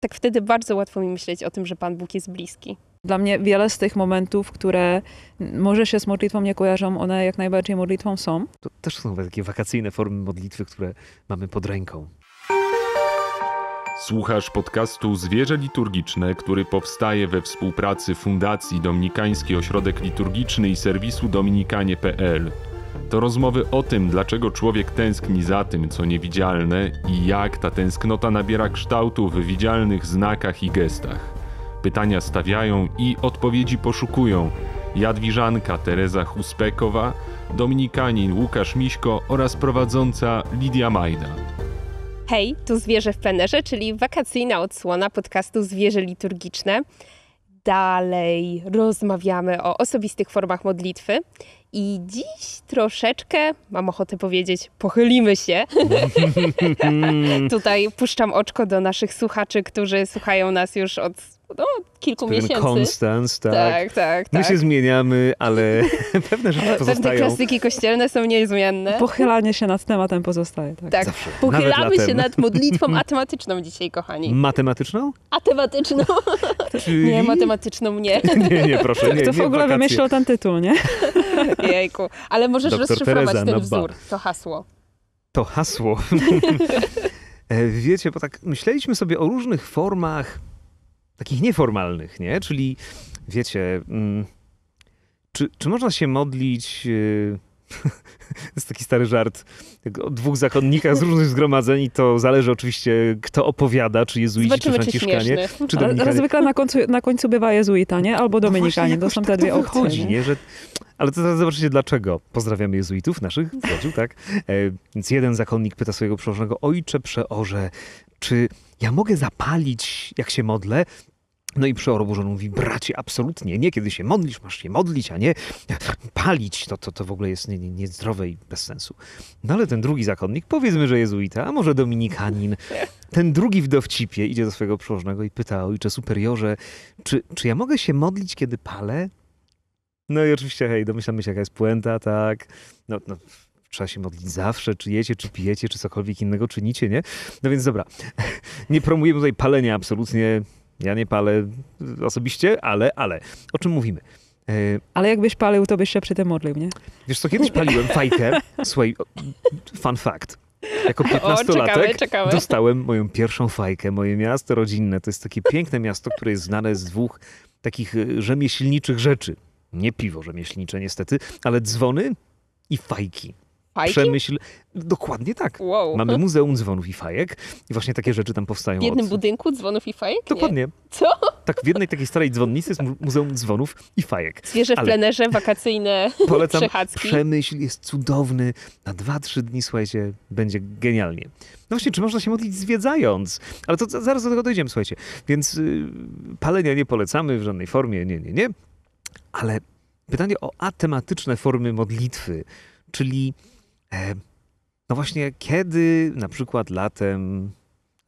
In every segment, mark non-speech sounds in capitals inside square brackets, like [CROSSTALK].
tak wtedy bardzo łatwo mi myśleć o tym, że Pan Bóg jest bliski. Dla mnie wiele z tych momentów, które może się z modlitwą nie kojarzą, one jak najbardziej modlitwą są. To też są takie wakacyjne formy modlitwy, które mamy pod ręką. Słuchasz podcastu Zwierzę Liturgiczne, który powstaje we współpracy Fundacji Dominikański Ośrodek Liturgiczny i serwisu dominikanie.pl. To rozmowy o tym, dlaczego człowiek tęskni za tym, co niewidzialne i jak ta tęsknota nabiera kształtu w widzialnych znakach i gestach. Pytania stawiają i odpowiedzi poszukują Jadwiżanka Teresa Huspekowa, Dominikanin Łukasz Miśko oraz prowadząca Lidia Majda. Hej, tu Zwierzę w plenerze, czyli wakacyjna odsłona podcastu Zwierzę Liturgiczne. Dalej rozmawiamy o osobistych formach modlitwy i dziś troszeczkę, mam ochotę powiedzieć, pochylimy się. [LAUGHS] Tutaj puszczam oczko do naszych słuchaczy, którzy słuchają nas już od no, kilku Pewien miesięcy. Konstans, tak. Tak, tak, tak. My się zmieniamy, ale [LAUGHS] pewne rzeczy pozostają. Pewne klasyki kościelne są niezmienne. Pochylanie się nad tematem pozostaje, tak. tak. Zawsze. Pochylamy się nad modlitwą [LAUGHS] matematyczną dzisiaj, kochani. Matematyczną? Atematyczną. [LAUGHS] Czyli... Nie, matematyczną nie. nie, nie, proszę. Nie, Kto w ogóle wymyślił ten tytuł, nie? Jejku. Ale możesz Doktor rozszyfrować Teresa, ten wzór, to hasło. To hasło. E, wiecie, bo tak myśleliśmy sobie o różnych formach takich nieformalnych, nie? Czyli wiecie, mm, czy, czy można się modlić. to y, [LAUGHS] jest taki stary żart o dwóch zakonnikach z różnych zgromadzeń i to zależy oczywiście, kto opowiada, czy jezuici, Zobaczymy, czy franciszkanie, czy, czy dominikanie. Zwykle na końcu, na końcu bywa jezuita, nie? Albo no dominikanie, no to są tak te dwie opcje. Wychodzi, nie? Że, ale to zaraz zobaczycie dlaczego. Pozdrawiamy jezuitów naszych, zgodził, tak? E, więc jeden zakonnik pyta swojego przełożonego, ojcze przeorze, czy ja mogę zapalić, jak się modlę? No i przeorburz mówi, bracie, absolutnie nie, kiedy się modlisz, masz się modlić, a nie [LAUGHS] palić, to, to, to w ogóle jest niezdrowe i bez sensu. No ale ten drugi zakonnik, powiedzmy, że jezuita, a może dominikanin, ten drugi w dowcipie idzie do swojego przełożnego i pyta, ojcze superiorze, czy, czy ja mogę się modlić, kiedy palę? No i oczywiście, hej, domyślamy się, jaka jest puenta, tak, no, no trzeba się modlić zawsze, czy jecie, czy pijecie, czy cokolwiek innego czynicie, nie? No więc dobra, [LAUGHS] nie promujemy tutaj palenia absolutnie, ja nie palę osobiście, ale, ale. O czym mówimy? E, ale jakbyś palił, to byś się przy tym modlił, nie? Wiesz co, kiedyś paliłem fajkę. Słuchaj, fun fact. Jako 15-latek dostałem moją pierwszą fajkę. Moje miasto rodzinne to jest takie piękne miasto, które jest znane z dwóch takich e, rzemieślniczych rzeczy. Nie piwo rzemieślnicze niestety, ale dzwony i fajki. Fajki? Przemyśl. Dokładnie tak. Wow. Mamy Muzeum Dzwonów i Fajek i właśnie takie rzeczy tam powstają. W jednym od... budynku dzwonów i fajek? Dokładnie. Nie. Co? Tak, w jednej takiej starej dzwonnicy jest Muzeum Dzwonów i Fajek. Zwierzę w plenerze, wakacyjne [LAUGHS] Polecam, przechadzki. Przemyśl jest cudowny. Na dwa, trzy dni, słuchajcie, będzie genialnie. No właśnie, czy można się modlić zwiedzając? Ale to zaraz do tego dojdziemy, słuchajcie. Więc yy, palenia nie polecamy w żadnej formie, nie, nie, nie. Ale pytanie o atematyczne formy modlitwy, czyli E, no właśnie, kiedy na przykład latem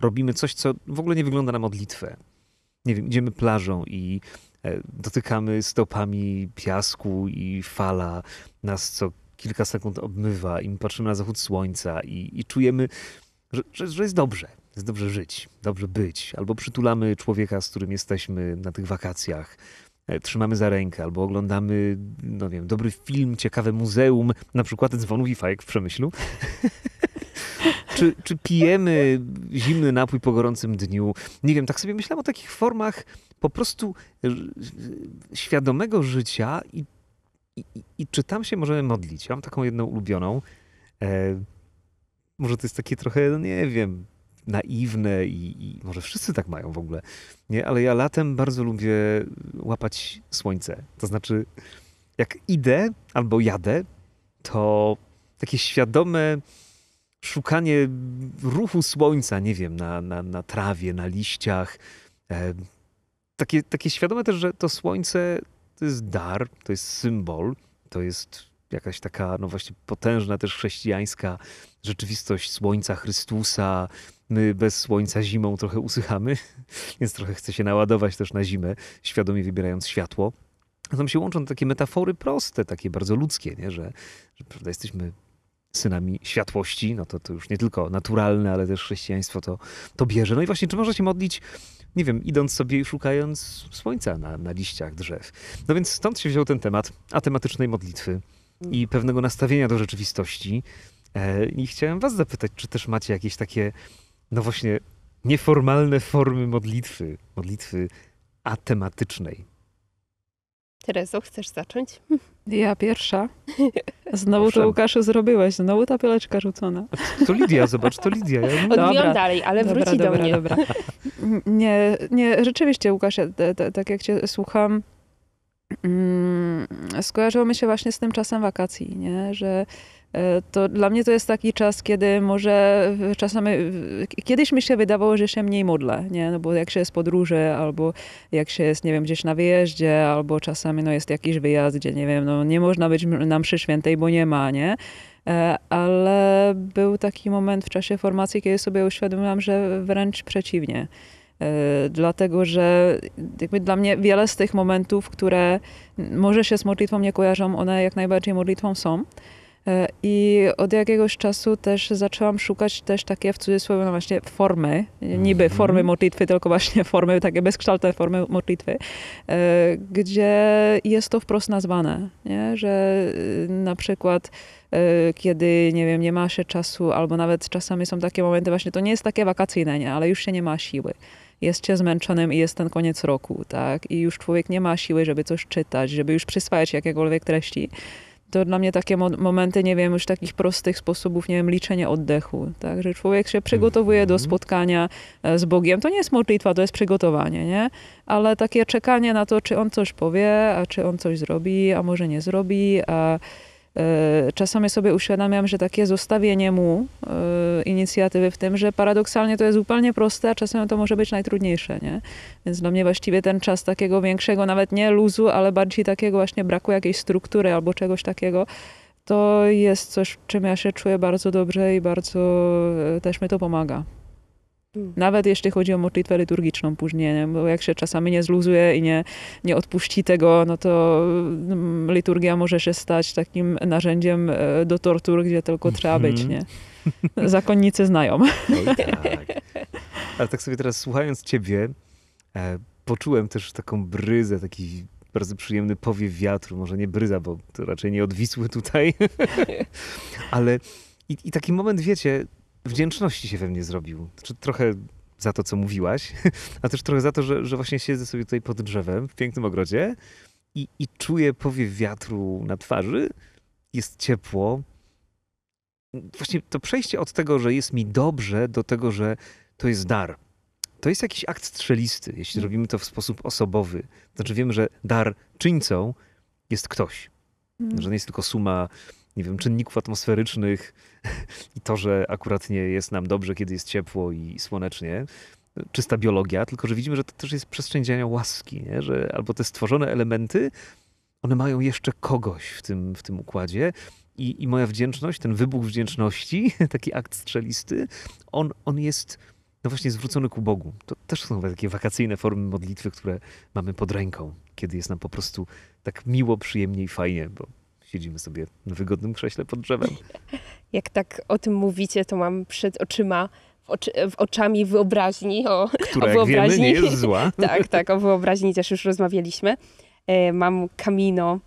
robimy coś, co w ogóle nie wygląda na modlitwę. Nie wiem, idziemy plażą i e, dotykamy stopami piasku i fala nas co kilka sekund obmywa i my patrzymy na zachód słońca i, i czujemy, że, że, że, jest dobrze, jest dobrze żyć, dobrze być. Albo przytulamy człowieka, z którym jesteśmy na tych wakacjach E, trzymamy za rękę albo oglądamy, no wiem, dobry film, ciekawe muzeum, na przykład dzwonów i fajek w Przemyślu. [LAUGHS] czy, czy pijemy zimny napój po gorącym dniu? Nie wiem, tak sobie myślałem o takich formach po prostu e, e, świadomego życia i, i, i czy tam się możemy modlić? Ja mam taką jedną ulubioną. E, może to jest takie trochę, no nie wiem, naiwne i, i, może wszyscy tak mają w ogóle, nie? ale ja latem bardzo lubię łapać słońce. To znaczy, jak idę albo jadę, to takie świadome szukanie ruchu słońca, nie wiem, na, na, na trawie, na liściach. E, takie, takie świadome też, że to słońce to jest dar, to jest symbol, to jest jakaś taka, no właśnie potężna też chrześcijańska rzeczywistość słońca Chrystusa. My bez słońca zimą trochę usychamy, [LAUGHS] więc trochę chce się naładować też na zimę, świadomie wybierając światło. A tam się łączą takie metafory proste, takie bardzo ludzkie, nie? że, że prawda, jesteśmy synami światłości, no to, to już nie tylko naturalne, ale też chrześcijaństwo to, to bierze. No i właśnie, czy można się modlić, nie wiem, idąc sobie i szukając słońca na, na liściach drzew. No więc stąd się wziął ten temat atematycznej modlitwy i pewnego nastawienia do rzeczywistości. E, I chciałem Was zapytać, czy też macie jakieś takie, no właśnie, nieformalne formy modlitwy, modlitwy atematycznej? Terezo, chcesz zacząć? Ja pierwsza. Znowu to Łukaszu zrobiłeś, znowu ta pieleczka rzucona. To Lidia, zobacz, to Lidia. Ja... Odbijam dalej, ale dobra, wróci dobra, do mnie. Dobra. Nie, nie, rzeczywiście Łukasz, ja, tak jak cię słucham, Mm, skojarzyło mi się właśnie z tym czasem wakacji, nie? że e, to dla mnie to jest taki czas, kiedy może czasami, kiedyś mi się wydawało, że się mniej modlę, nie? No bo jak się jest podróży, albo jak się jest, nie wiem, gdzieś na wyjeździe, albo czasami no, jest jakiś wyjazd, gdzie, nie wiem, no, nie można być na mszy świętej, bo nie ma, nie? E, ale był taki moment w czasie formacji, kiedy sobie uświadomiłam, że wręcz przeciwnie. E, dlatego że jakby dla mnie wiele z tych momentów, które może się z modlitwą nie kojarzą, one jak najbardziej modlitwą są. E, I od jakiegoś czasu też zaczęłam szukać też takie w cudzysłowie no właśnie formy, niby mhm. formy modlitwy, tylko właśnie formy, takie bezkształtne formy modlitwy, e, gdzie jest to wprost nazwane, nie? że y, na przykład kiedy, nie wiem, nie ma się czasu, albo nawet czasami są takie momenty właśnie, to nie jest takie wakacyjne, nie? ale już się nie ma siły jest się zmęczonym i jest ten koniec roku, tak? I już człowiek nie ma siły, żeby coś czytać, żeby już przyswajać jakiekolwiek treści. To dla mnie takie momenty, nie wiem, już takich prostych sposobów, nie wiem, liczenia oddechu, tak? Że człowiek się przygotowuje do mhm. spotkania e, z Bogiem. To nie jest modlitwa, to jest przygotowanie, nie? Ale takie czekanie na to, czy on coś powie, a czy on coś zrobi, a może nie zrobi, a E, czasami sobie uświadamiam, że takie zostawienie mu e, inicjatywy w tym, że paradoksalnie to jest zupełnie proste, a czasem to może być najtrudniejsze, nie? Więc dla mnie właściwie ten czas takiego większego, nawet nie luzu, ale bardziej takiego właśnie braku jakiejś struktury albo czegoś takiego, to jest coś, czym ja się czuję bardzo dobrze i bardzo e, też mi to pomaga. Mm. Nawet jeśli chodzi o modlitwę liturgiczną później, nie? bo jak się czasami nie zluzuje i nie, nie odpuści tego, no to mm, liturgia może się stać takim narzędziem e, do tortur, gdzie tylko trzeba być, mhm. nie? [LAUGHS] Zakonnicy znają. [LAUGHS] tak. Ale tak sobie teraz słuchając ciebie, e, poczułem też taką bryzę, taki bardzo przyjemny powiew wiatru, może nie bryza, bo to raczej nie odwisły tutaj, [LAUGHS] ale i, i taki moment, wiecie, wdzięczności się we mnie zrobił. Znaczy, trochę za to, co mówiłaś, [LAUGHS] a też trochę za to, że, że właśnie siedzę sobie tutaj pod drzewem w pięknym ogrodzie i, i czuję powiew wiatru na twarzy. Jest ciepło. Właśnie to przejście od tego, że jest mi dobrze, do tego, że to jest dar. To jest jakiś akt strzelisty, jeśli mm. robimy to w sposób osobowy. Znaczy wiemy, że dar czyńcą jest ktoś. Mm. Że nie jest tylko suma nie wiem, czynników atmosferycznych [LAUGHS] i to, że akurat nie jest nam dobrze, kiedy jest ciepło i słonecznie. Czysta biologia, tylko że widzimy, że to też jest przestrzeń działania łaski, nie? że albo te stworzone elementy, one mają jeszcze kogoś w tym, w tym układzie. I, I moja wdzięczność, ten wybuch wdzięczności, [LAUGHS] taki akt strzelisty, on, on jest no właśnie zwrócony ku Bogu. To też są takie wakacyjne formy modlitwy, które mamy pod ręką, kiedy jest nam po prostu tak miło, przyjemnie i fajnie, bo siedzimy sobie na wygodnym krześle pod drzewem. [LAUGHS] Jak tak o tym mówicie, to mam przed oczyma oczy, w oczami wyobraźni o, Która, o wyobraźni. Wiemy, nie jest zła. [LAUGHS] tak, tak, o wyobraźni też już rozmawialiśmy. E, mam kamino,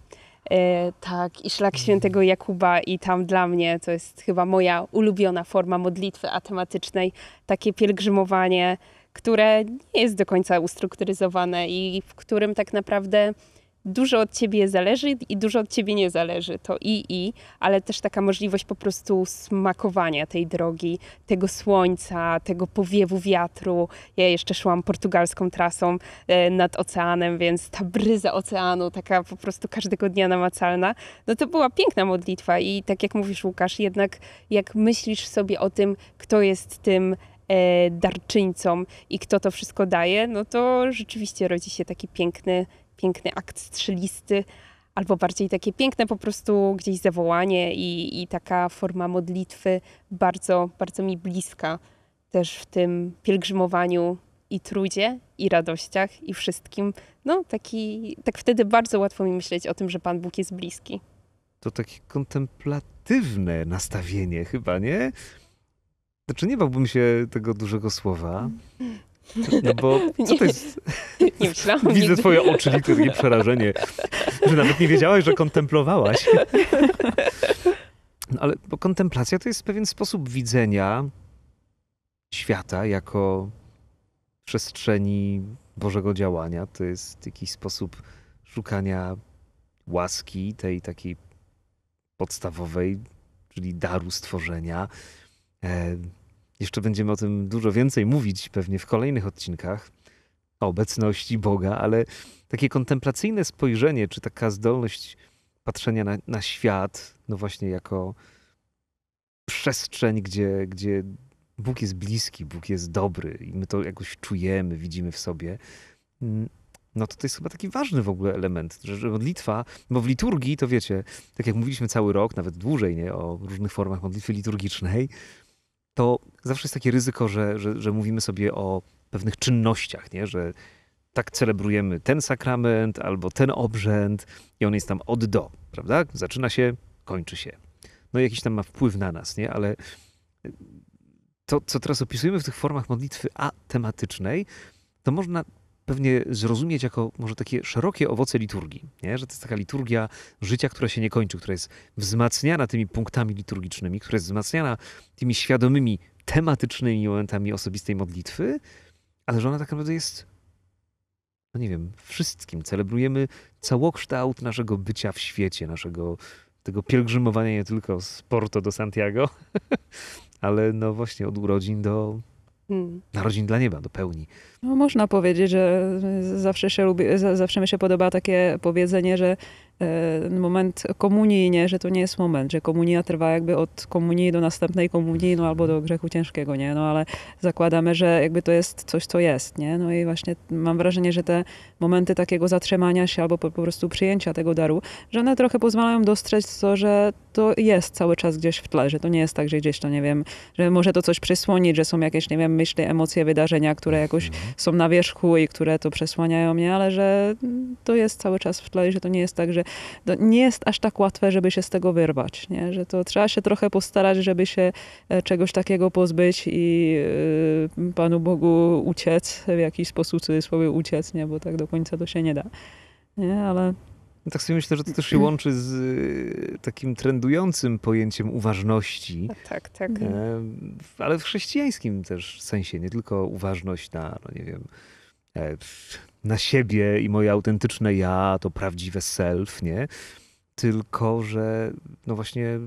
e, tak, i szlak świętego Jakuba i tam dla mnie to jest chyba moja ulubiona forma modlitwy atematycznej, takie pielgrzymowanie, które nie jest do końca ustrukturyzowane i w którym tak naprawdę dużo od ciebie zależy i dużo od ciebie nie zależy. To i, i, ale też taka możliwość po prostu smakowania tej drogi, tego słońca, tego powiewu wiatru. Ja jeszcze szłam portugalską trasą e, nad oceanem, więc ta bryza oceanu, taka po prostu każdego dnia namacalna, no to była piękna modlitwa. I tak jak mówisz, Łukasz, jednak jak myślisz sobie o tym, kto jest tym e, darczyńcą i kto to wszystko daje, no to rzeczywiście rodzi się taki piękny piękny akt strzelisty, albo bardziej takie piękne po prostu gdzieś zawołanie i, i taka forma modlitwy bardzo, bardzo mi bliska też w tym pielgrzymowaniu i trudzie, i radościach, i wszystkim. No, taki, tak wtedy bardzo łatwo mi myśleć o tym, że Pan Bóg jest bliski. To takie kontemplatywne nastawienie chyba, nie? Znaczy nie bałbym się tego dużego słowa, mm. No bo [LAUGHS] co to jest? Nie, [LAUGHS] nie myślałam Widzę nigdy. twoje oczy liternie przerażenie, że nawet nie wiedziałaś, że kontemplowałaś. No ale bo kontemplacja to jest pewien sposób widzenia świata jako przestrzeni Bożego działania. To jest jakiś sposób szukania łaski, tej takiej podstawowej, czyli daru stworzenia, e, jeszcze będziemy o tym dużo więcej mówić pewnie w kolejnych odcinkach o obecności Boga, ale takie kontemplacyjne spojrzenie, czy taka zdolność patrzenia na, na świat, no właśnie jako przestrzeń, gdzie, gdzie Bóg jest bliski, Bóg jest dobry i my to jakoś czujemy, widzimy w sobie. Mm, no to to jest chyba taki ważny w ogóle element, że modlitwa, bo w liturgii to wiecie, tak jak mówiliśmy cały rok, nawet dłużej, nie, o różnych formach modlitwy liturgicznej, to zawsze jest takie ryzyko, że, że, że mówimy sobie o pewnych czynnościach, nie? że tak celebrujemy ten sakrament albo ten obrzęd i on jest tam od do, prawda? Zaczyna się, kończy się. No i jakiś tam ma wpływ na nas, nie? Ale e, to, co teraz opisujemy w tych formach modlitwy atematycznej, to można pewnie zrozumieć jako może takie szerokie owoce liturgii, nie? że to jest taka liturgia życia, która się nie kończy, która jest wzmacniana tymi punktami liturgicznymi, która jest wzmacniana tymi świadomymi, tematycznymi momentami osobistej modlitwy, ale że ona tak naprawdę jest, no nie wiem, wszystkim. Celebrujemy całokształt naszego bycia w świecie, naszego tego pielgrzymowania nie tylko z Porto do Santiago, [LAUGHS] ale no właśnie od urodzin do, Hmm. Narodzin dla nieba do pełni. No, można powiedzieć, że zawsze, się lubi, zawsze mi się podoba takie powiedzenie, że e, moment komunii, nie, że to nie jest moment, że komunia trwa jakby od komunii do następnej komunii, no albo do grzechu ciężkiego, nie, no ale zakładamy, że jakby to jest coś, co jest, nie, no i właśnie mam wrażenie, że te momenty takiego zatrzymania się albo po, po prostu przyjęcia tego daru, że one trochę pozwalają dostrzec to, że to jest cały czas gdzieś w tle, że to nie jest tak, że gdzieś to, nie wiem, że może to coś przysłonić, że są jakieś, nie wiem, myśli, emocje, wydarzenia, które jakoś mhm. są na wierzchu i które to przesłaniają mnie, ale że to jest cały czas w tle, że to nie jest tak, że nie jest aż tak łatwe, żeby się z tego wyrwać, nie? Że to trzeba się trochę postarać, żeby się e, czegoś takiego pozbyć i yy, Panu Bogu uciec, w jakiś sposób cudzysłowie uciec, nie? Bo tak do końca to się nie da. Nie, ale no tak sobie myślę, że to też się łączy z y, takim trendującym pojęciem uważności. No tak, tak. E, ale w chrześcijańskim też sensie, nie tylko uważność na, no nie wiem, e, na siebie i moje autentyczne ja, to prawdziwe self, nie? Tylko, że no właśnie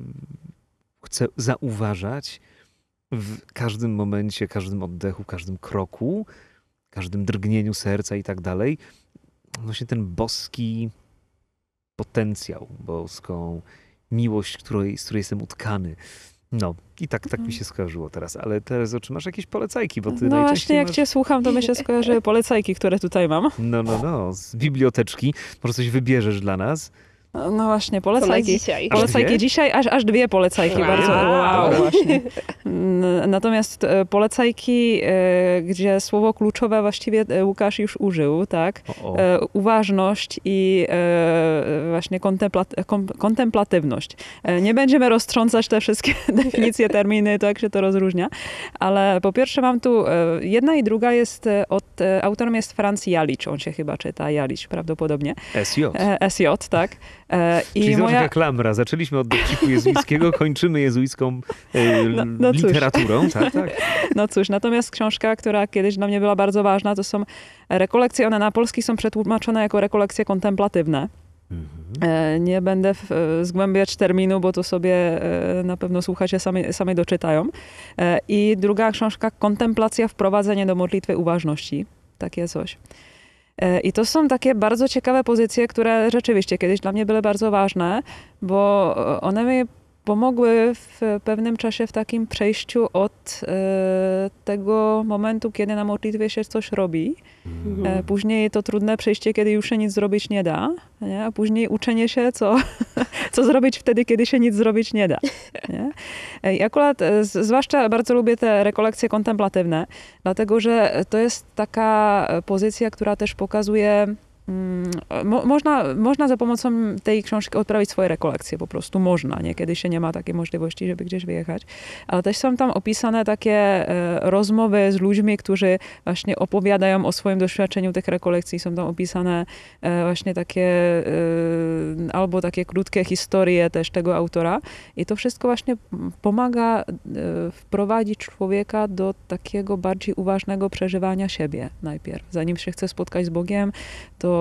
chcę zauważać w każdym momencie, każdym oddechu, każdym kroku, każdym drgnieniu serca i tak dalej, właśnie ten boski potencjał, boską miłość, której, z której jestem utkany. No, i tak, tak mi mhm. się skojarzyło teraz. Ale teraz czy masz jakieś polecajki? Bo ty no właśnie, jak masz... cię słucham, to mi się skojarzyły polecajki, które tutaj mam. No, no, no, z biblioteczki. Może coś wybierzesz dla nas? No właśnie, polecajki. Dzisiaj. Polecajki dwie? dzisiaj, aż, aż dwie polecajki. Wow. Bardzo wow, właśnie. Natomiast e, polecajki, e, gdzie słowo kluczowe właściwie e, Łukasz już użył, tak? O -o. Uważność i właśnie kontemplatywność. Nie będziemy roztrącać te wszystkie [LAUGHS] definicje, terminy, to jak się to rozróżnia, ale po pierwsze mam tu, jedna i druga jest od, autorem jest Franz Jalicz, on się chyba czyta, Jalicz prawdopodobnie. SJ. SJ, tak. E, I Czyli moja... klamra. Zaczęliśmy od dowcipu jezuickiego, [LAUGHS] kończymy jezuicką e, no, no literaturą. Tak, tak. No cóż, natomiast książka, która kiedyś dla mnie była bardzo ważna, to są rekolekcje. One na polski są przetłumaczone jako rekolekcje kontemplatywne. Mhm. E, nie będę zgłębiać terminu, bo to sobie e, na pewno słuchacie sami, sami doczytają. I druga książka, Kontemplacja, wprowadzenie do modlitwy uważności. Takie coś. Eh, I to są takie bardzo ciekawe pozycje, które rzeczywiście kiedyś dla mnie były bardzo ważne, bo eh, one mi pomogły w pewnym czasie w takim przejściu od e, tego momentu, kiedy na modlitwie się coś robi. E, mhm. później to trudne przejście, kiedy już się nic zrobić nie da, nie? a później uczenie się, co, [LAUGHS] co zrobić wtedy, kiedy się nic zrobić nie da. Nie? E, I akurat e, z, zwłaszcza bardzo lubię te rekolekcje kontemplatywne, dlatego że to jest taka e, pozycja, która też pokazuje Mm, mo można, można za pomocą tej książki odprawić swoje rekolekcje, po prostu można. Niekiedy się nie ma takiej możliwości, żeby gdzieś wyjechać. Ale też są tam opisane takie e, rozmowy z ludźmi, którzy właśnie opowiadają o swoim doświadczeniu tych rekolekcji. Są tam opisane e, właśnie takie e, albo takie krótkie historie też tego autora. I to wszystko właśnie pomaga wprowadzić człowieka do takiego bardziej uważnego przeżywania siebie najpierw. Zanim się chce spotkać z Bogiem, to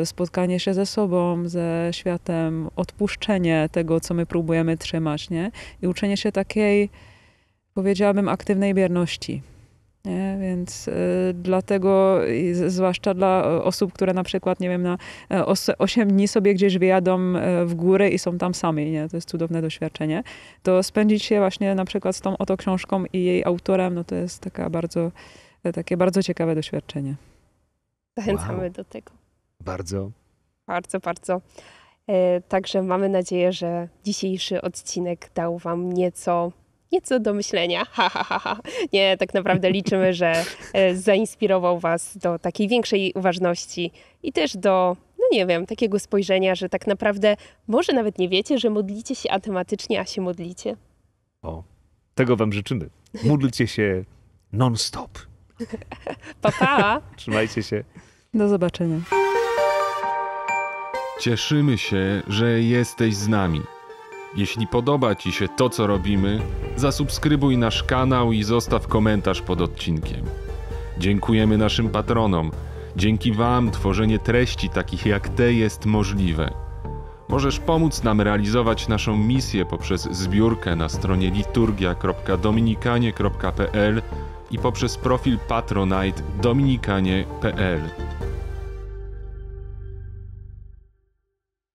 E, spotkanie się ze sobą, ze światem, odpuszczenie tego, co my próbujemy trzymać, nie? I uczenie się takiej, powiedziałabym, aktywnej bierności. Nie? Więc y, dlatego, zwłaszcza dla e, osób, które na przykład, nie wiem, na os 8 dni sobie gdzieś wyjadą w góry i są tam sami, nie? to jest cudowne doświadczenie, to spędzić się właśnie na przykład z tą oto książką i jej autorem, no to jest taka bardzo, takie bardzo ciekawe doświadczenie. Zachęcamy wow. do tego. Bardzo. Bardzo, bardzo. E, także mamy nadzieję, że dzisiejszy odcinek dał Wam nieco nieco do myślenia. [LAUGHS] Ha, ha, ha, ha. Nie, tak naprawdę liczymy, że e, zainspirował Was do takiej większej uważności i też do, no nie wiem, takiego spojrzenia, że tak naprawdę może nawet nie wiecie, że modlicie się atematycznie, a się modlicie. O, tego Wam życzymy. Módlcie się non-stop. Papa. [LAUGHS] Pa. Trzymajcie się. Do zobaczenia. Cieszymy się, że jesteś z nami. Jeśli podoba Ci się to, co robimy, zasubskrybuj nasz kanał i zostaw komentarz pod odcinkiem. Dziękujemy naszym patronom. Dzięki Wam tworzenie treści takich jak te jest możliwe. Możesz pomóc nam realizować naszą misję poprzez zbiórkę na stronie liturgia.dominikanie.pl i poprzez profil patronite dominikanie.pl.